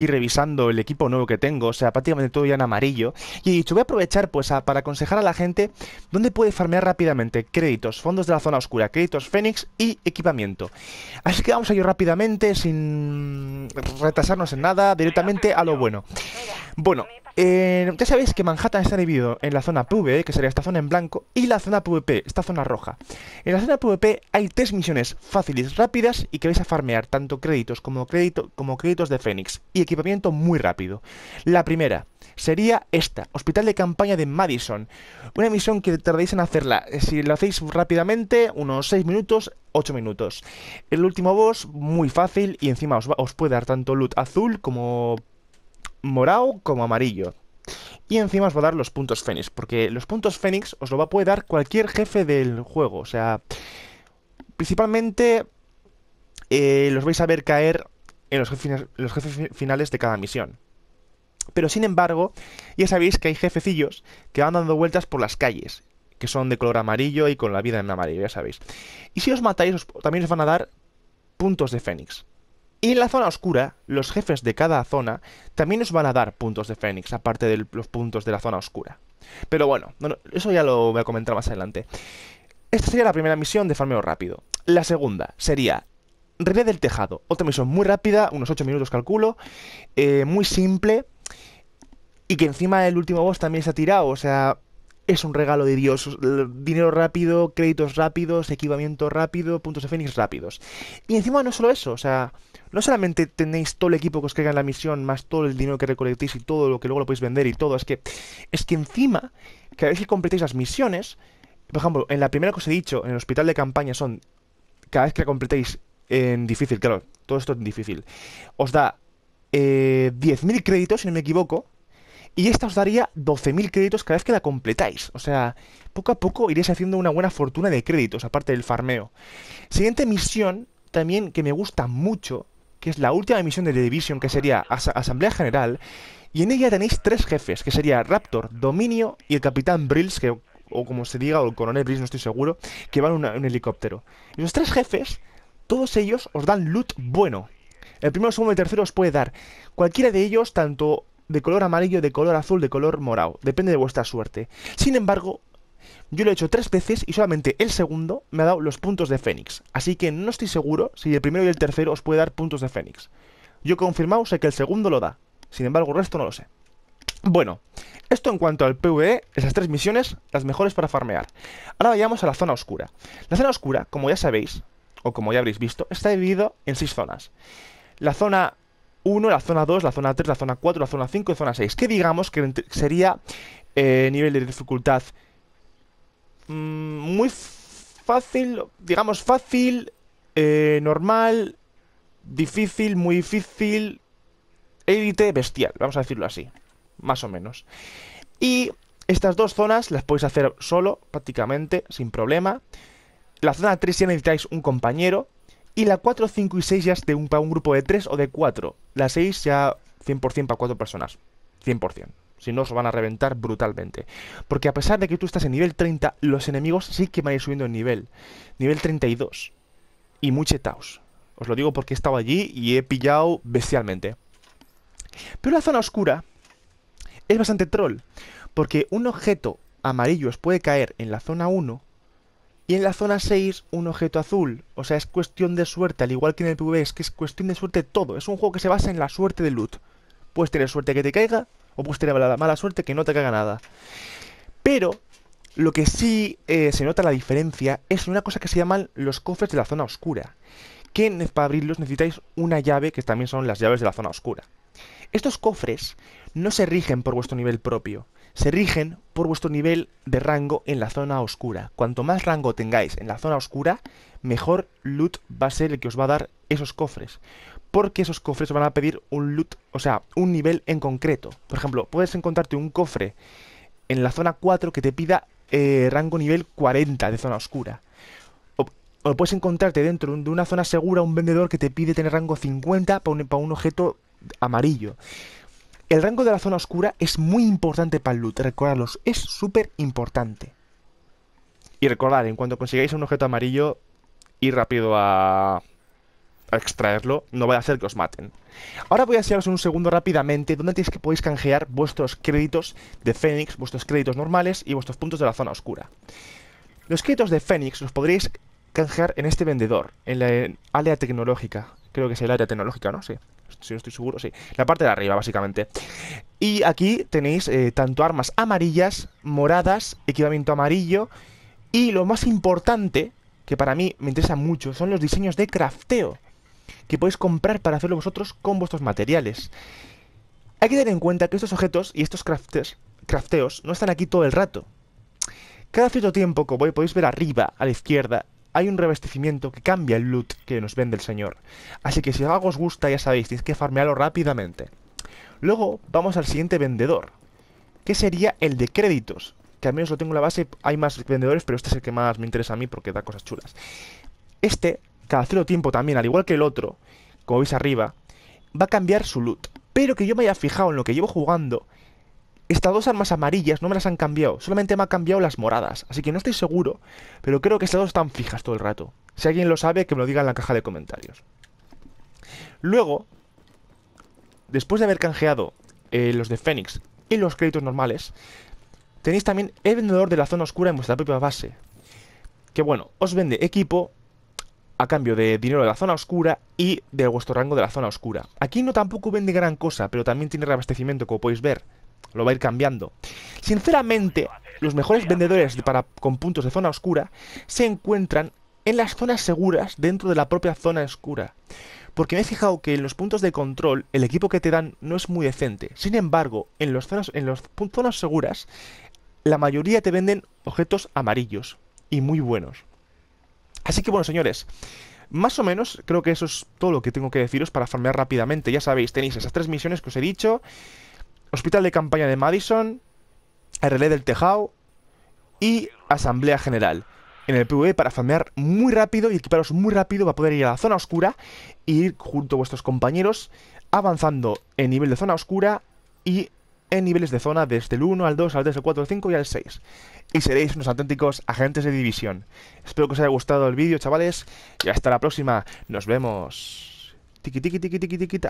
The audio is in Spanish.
y revisando el equipo nuevo que tengo, o sea, prácticamente todo ya en amarillo, y he dicho, voy a aprovechar pues para aconsejar a la gente dónde puede farmear rápidamente créditos, fondos de la zona oscura, créditos Fénix y equipamiento. Así que vamos a ir rápidamente, sin retrasarnos en nada, directamente a lo bueno. Bueno, eh, ya sabéis que Manhattan está dividido en la zona Pv, que sería esta zona en blanco, y la zona PvP, esta zona roja. En la zona PvP hay tres misiones fáciles, rápidas y que vais a farmear tanto créditos como, créditos de Fénix y equipamiento muy rápido. La primera sería esta, Hospital de Campaña de Madison. Una misión que tardáis en hacerla, eh, si lo hacéis rápidamente, unos 6 minutos, 8 minutos. El último boss, muy fácil y encima os, os puede dar tanto loot azul como morado como amarillo. Y encima os va a dar los puntos Fénix, porque los puntos Fénix os lo va a poder dar cualquier jefe del juego. O sea, principalmente eh, los vais a ver caer en los jefes, finales de cada misión. Pero sin embargo, ya sabéis que hay jefecillos que van dando vueltas por las calles, que son de color amarillo y con la vida en amarillo, ya sabéis. Y si os matáis, también os van a dar puntos de Fénix. Y en la zona oscura, los jefes de cada zona también nos van a dar puntos de Fénix, aparte de los puntos de la zona oscura. Pero bueno, eso ya lo voy a comentar más adelante. Esta sería la primera misión de farmeo rápido. La segunda sería Red del Tejado, otra misión muy rápida, unos 8 minutos calculo, eh, muy simple, y que encima el último boss también se ha tirado, o sea, es un regalo de Dios. Dinero rápido, créditos rápidos, equipamiento rápido, puntos de Fénix rápidos. Y encima no solo eso, o sea, no solamente tenéis todo el equipo que os caiga en la misión, más todo el dinero que recolectéis y todo lo que luego lo podéis vender y todo, es que, es que encima, cada vez que completéis las misiones, por ejemplo, en la primera que os he dicho, en el hospital de campaña son, cada vez que la completéis en difícil, claro, todo esto en difícil, os da 10.000 eh, créditos, si no me equivoco, y esta os daría 12.000 créditos cada vez que la completáis. O sea, poco a poco iréis haciendo una buena fortuna de créditos, aparte del farmeo. Siguiente misión, también que me gusta mucho, que es la última misión de The Division, que sería Asamblea General, y en ella tenéis tres jefes, que sería Raptor, Dominio y el Capitán Brills, que, o como se diga, o el Coronel Brills, no estoy seguro, que van en un helicóptero. Y los tres jefes, todos ellos os dan loot bueno. El primero, segundo y el tercero os puede dar cualquiera de ellos, tanto de color amarillo, de color azul, de color morado. Depende de vuestra suerte. Sin embargo, yo lo he hecho tres veces y solamente el segundo me ha dado los puntos de Fénix. Así que no estoy seguro si el primero y el tercero os puede dar puntos de Fénix. Yo confirmado sé que el segundo lo da. Sin embargo, el resto no lo sé. Bueno, esto en cuanto al PvE, esas tres misiones, las mejores para farmear. Ahora vayamos a la zona oscura. La zona oscura, como ya sabéis, o como ya habréis visto, está dividido en seis zonas. La zona 1, la zona 2, la zona 3, la zona 4, la zona 5 y la zona 6. Que digamos que sería eh, nivel de dificultad Mm, muy fácil, digamos fácil, eh, normal, difícil, muy difícil, élite, bestial, vamos a decirlo así, más o menos. Y estas dos zonas las podéis hacer solo, prácticamente, sin problema. La zona 3 ya necesitáis un compañero. Y la 4, 5 y 6 ya es de un, para un grupo de 3 o de 4. La 6 ya 100% para 4 personas. 100%. Si no, os van a reventar brutalmente. Porque a pesar de que tú estás en nivel 30, los enemigos sí que van a ir subiendo en nivel. Nivel 32. Y muy chetaos. Os lo digo porque he estado allí y he pillado bestialmente. Pero la zona oscura es bastante troll. Porque un objeto amarillo os puede caer en la zona 1 y en la zona 6 un objeto azul. O sea, es cuestión de suerte, al igual que en el PvE, es que es cuestión de suerte todo. Es un juego que se basa en la suerte de loot. Puedes tener suerte que te caiga, o pues la mala suerte que no te caga nada. Pero lo que sí eh, se nota la diferencia es una cosa que se llaman los cofres de la zona oscura, que para abrirlos necesitáis una llave, que también son las llaves de la zona oscura. Estos cofres no se rigen por vuestro nivel propio, se rigen por vuestro nivel de rango en la zona oscura. Cuanto más rango tengáis en la zona oscura, mejor loot va a ser el que os va a dar esos cofres. Porque esos cofres van a pedir un loot, o sea, un nivel en concreto. Por ejemplo, puedes encontrarte un cofre en la zona 4 que te pida eh, rango nivel 40 de zona oscura. O, puedes encontrarte dentro de una zona segura un vendedor que te pide tener rango 50 para un objeto amarillo. El rango de la zona oscura es muy importante para el loot, recordadlos, es súper importante. Y recordad, en cuanto consigáis un objeto amarillo, ir rápido a, extraerlo, no vaya a hacer que os maten. Ahora voy a enseñaros un segundo rápidamente dónde tenéis que podéis canjear vuestros créditos de Fénix, vuestros créditos normales y vuestros puntos de la zona oscura. Los créditos de Fénix los podréis canjear en este vendedor, en la área tecnológica. Creo que es el área tecnológica, ¿no? Sí si no estoy seguro, sí, la parte de arriba básicamente. Y aquí tenéis eh, tanto armas amarillas, moradas, equipamiento amarillo y lo más importante, que para mí me interesa mucho, son los diseños de crafteo que podéis comprar para hacerlo vosotros con vuestros materiales. Hay que tener en cuenta que estos objetos y estos crafteos no están aquí todo el rato. Cada cierto tiempo, como podéis ver arriba, a la izquierda, hay un revestimiento que cambia el loot que nos vende el señor. Así que si algo os gusta, ya sabéis, tenéis que farmearlo rápidamente. Luego vamos al siguiente vendedor, que sería el de créditos. Que al menos lo tengo en la base, hay más vendedores, pero este es el que más me interesa a mí porque da cosas chulas. Este, cada cierto tiempo también, al igual que el otro, como veis arriba, va a cambiar su loot. Pero que yo me haya fijado en lo que llevo jugando estas dos armas amarillas no me las han cambiado, solamente me han cambiado las moradas, así que no estoy seguro, pero creo que estas dos están fijas todo el rato. Si alguien lo sabe, que me lo diga en la caja de comentarios. Luego, después de haber canjeado eh, los de Fénix y los créditos normales, tenéis también el vendedor de la zona oscura en vuestra propia base. Que bueno, os vende equipo a cambio de dinero de la zona oscura y de vuestro rango de la zona oscura. Aquí no tampoco vende gran cosa, pero también tiene reabastecimiento, como podéis ver lo va a ir cambiando. Sinceramente, los mejores vendedores para, con puntos de zona oscura se encuentran en las zonas seguras dentro de la propia zona oscura. Porque me he fijado que en los puntos de control el equipo que te dan no es muy decente. Sin embargo, en las zonas, zonas seguras la mayoría te venden objetos amarillos y muy buenos. Así que bueno, señores, más o menos creo que eso es todo lo que tengo que deciros para farmear rápidamente. Ya sabéis, tenéis esas tres misiones que os he dicho. Hospital de Campaña de Madison, RLE del Tejao y Asamblea General. En el PvE para farmear muy rápido y equiparos muy rápido para poder ir a la zona oscura e ir junto a vuestros compañeros avanzando en nivel de zona oscura y en niveles de zona desde el 1 al 2, al 3, al 4, al 5 y al 6. Y seréis unos auténticos agentes de división. Espero que os haya gustado el vídeo, chavales. Y hasta la próxima. Nos vemos. Tiki tiki tiki